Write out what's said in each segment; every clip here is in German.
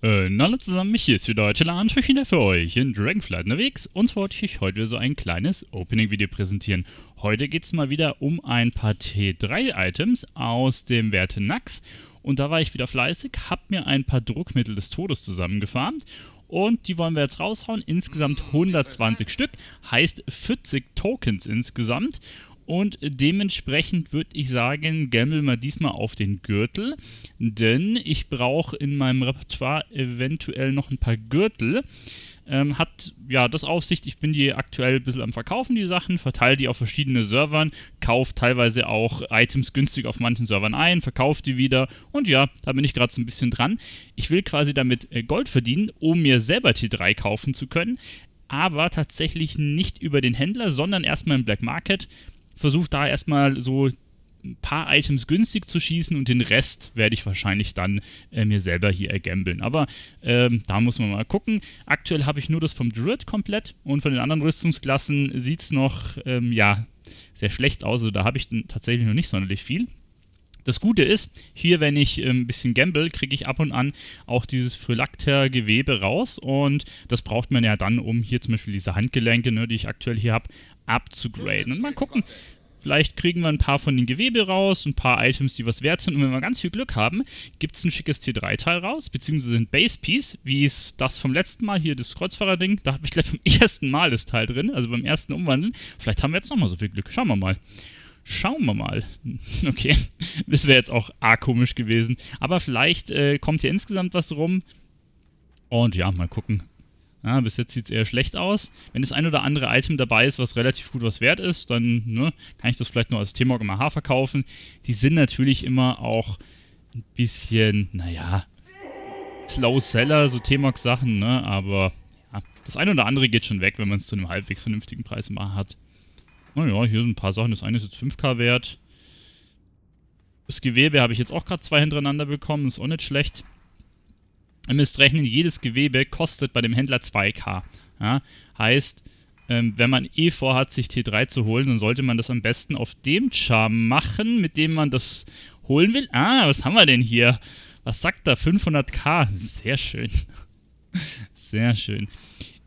Und äh, hallo zusammen, mich hier ist wieder Deutschland und wieder für euch in Dragonflight unterwegs. Und zwar wollte ich euch heute wieder so ein kleines Opening-Video präsentieren. Heute geht es mal wieder um ein paar T3-Items aus dem Werte Nax. Und da war ich wieder fleißig, habe mir ein paar Druckmittel des Todes zusammengefarmt. Und die wollen wir jetzt raushauen. Insgesamt 120 Stück, heißt 40 Tokens insgesamt. Und dementsprechend würde ich sagen, gamble mal diesmal auf den Gürtel, denn ich brauche in meinem Repertoire eventuell noch ein paar Gürtel. Ähm, hat ja das Aufsicht, ich bin die aktuell ein bisschen am Verkaufen, die Sachen, verteile die auf verschiedene Servern, kaufe teilweise auch Items günstig auf manchen Servern ein, verkaufe die wieder und ja, da bin ich gerade so ein bisschen dran. Ich will quasi damit äh, Gold verdienen, um mir selber T3 kaufen zu können, aber tatsächlich nicht über den Händler, sondern erstmal im Black Market versuche da erstmal so ein paar Items günstig zu schießen und den Rest werde ich wahrscheinlich dann äh, mir selber hier ergambeln. Aber ähm, da muss man mal gucken. Aktuell habe ich nur das vom Druid komplett und von den anderen Rüstungsklassen sieht es noch, ähm, ja, sehr schlecht aus. Also da habe ich tatsächlich noch nicht sonderlich viel. Das Gute ist, hier, wenn ich äh, ein bisschen gamble, kriege ich ab und an auch dieses Phylacter-Gewebe raus und das braucht man ja dann, um hier zum Beispiel diese Handgelenke, ne, die ich aktuell hier habe, abzugraden. Und mal gucken, Vielleicht kriegen wir ein paar von den Gewebe raus, ein paar Items, die was wert sind. Und wenn wir ganz viel Glück haben, gibt es ein schickes T3-Teil raus, beziehungsweise ein Base-Piece, wie es das vom letzten Mal hier, das Kreuzfahrer-Ding. Da habe ich gleich beim ersten Mal das Teil drin, also beim ersten Umwandeln. Vielleicht haben wir jetzt nochmal so viel Glück. Schauen wir mal. Schauen wir mal. Okay, das wäre jetzt auch arg komisch gewesen. Aber vielleicht äh, kommt hier insgesamt was rum. Und ja, mal gucken. Ja, bis jetzt sieht es eher schlecht aus. Wenn das ein oder andere Item dabei ist, was relativ gut was wert ist, dann ne, kann ich das vielleicht nur als T-Morg MH verkaufen. Die sind natürlich immer auch ein bisschen, naja, Slow Seller, so T-Morg-Sachen, ne? aber ja, das ein oder andere geht schon weg, wenn man es zu einem halbwegs vernünftigen Preis im A hat. Naja, hier sind ein paar Sachen. Das eine ist jetzt 5k wert. Das Gewebe habe ich jetzt auch gerade zwei hintereinander bekommen. Ist auch nicht schlecht. Ihr müsst rechnen, jedes Gewebe kostet bei dem Händler 2k. Ja, heißt, ähm, wenn man eh vorhat, sich T3 zu holen, dann sollte man das am besten auf dem Charm machen, mit dem man das holen will. Ah, was haben wir denn hier? Was sagt da? 500k. Sehr schön. Sehr schön.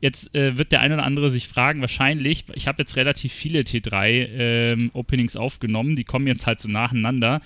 Jetzt äh, wird der ein oder andere sich fragen, wahrscheinlich, ich habe jetzt relativ viele T3-Openings ähm, aufgenommen, die kommen jetzt halt so nacheinander.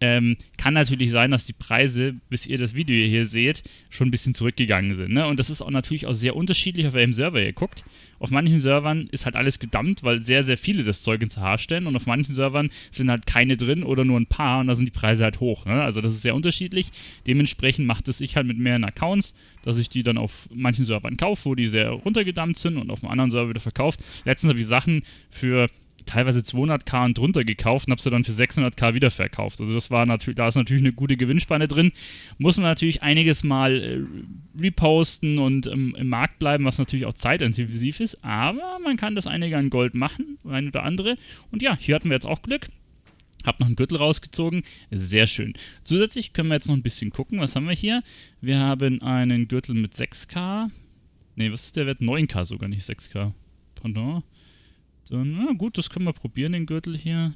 Ähm, kann natürlich sein, dass die Preise, bis ihr das Video hier seht, schon ein bisschen zurückgegangen sind. Ne? Und das ist auch natürlich auch sehr unterschiedlich, auf welchem Server ihr guckt. Auf manchen Servern ist halt alles gedammt, weil sehr, sehr viele das Zeug ins Haar stellen und auf manchen Servern sind halt keine drin oder nur ein paar und da sind die Preise halt hoch. Ne? Also das ist sehr unterschiedlich. Dementsprechend macht es ich halt mit mehreren Accounts, dass ich die dann auf manchen Servern kaufe, wo die sehr runtergedammt sind und auf einem anderen Server wieder verkauft. Letztens habe ich Sachen für teilweise 200k und drunter gekauft und habe sie dann für 600k wiederverkauft. Also das war natürlich, da ist natürlich eine gute Gewinnspanne drin. Muss man natürlich einiges mal äh, reposten und ähm, im Markt bleiben, was natürlich auch zeitintensiv ist. Aber man kann das einige an Gold machen, ein oder andere. Und ja, hier hatten wir jetzt auch Glück. Hab noch einen Gürtel rausgezogen. Sehr schön. Zusätzlich können wir jetzt noch ein bisschen gucken. Was haben wir hier? Wir haben einen Gürtel mit 6K. Ne, was ist der Wert? 9K sogar, nicht 6K. Pardon. Dann, gut, das können wir probieren, den Gürtel hier.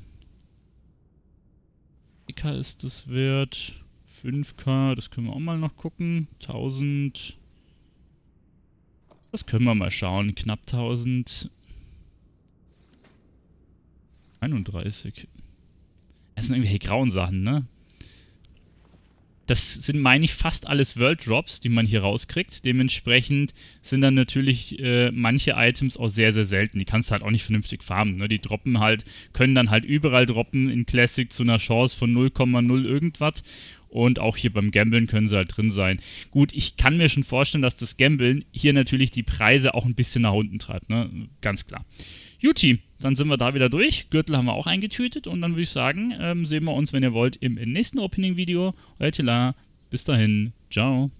EK ist das wert. 5k, das können wir auch mal noch gucken. 1000. Das können wir mal schauen. Knapp 1000. 31. Das sind irgendwelche grauen Sachen, ne? Das sind, meine ich, fast alles World Drops, die man hier rauskriegt. Dementsprechend sind dann natürlich äh, manche Items auch sehr, sehr selten. Die kannst du halt auch nicht vernünftig farmen. Ne? Die droppen halt, können dann halt überall droppen in Classic zu einer Chance von 0,0 irgendwas. Und auch hier beim Gambeln können sie halt drin sein. Gut, ich kann mir schon vorstellen, dass das Gambeln hier natürlich die Preise auch ein bisschen nach unten treibt. Ne? Ganz klar. Juti, dann sind wir da wieder durch. Gürtel haben wir auch eingetütet und dann würde ich sagen, ähm, sehen wir uns, wenn ihr wollt, im nächsten Opening-Video. Euer Tila, bis dahin, ciao.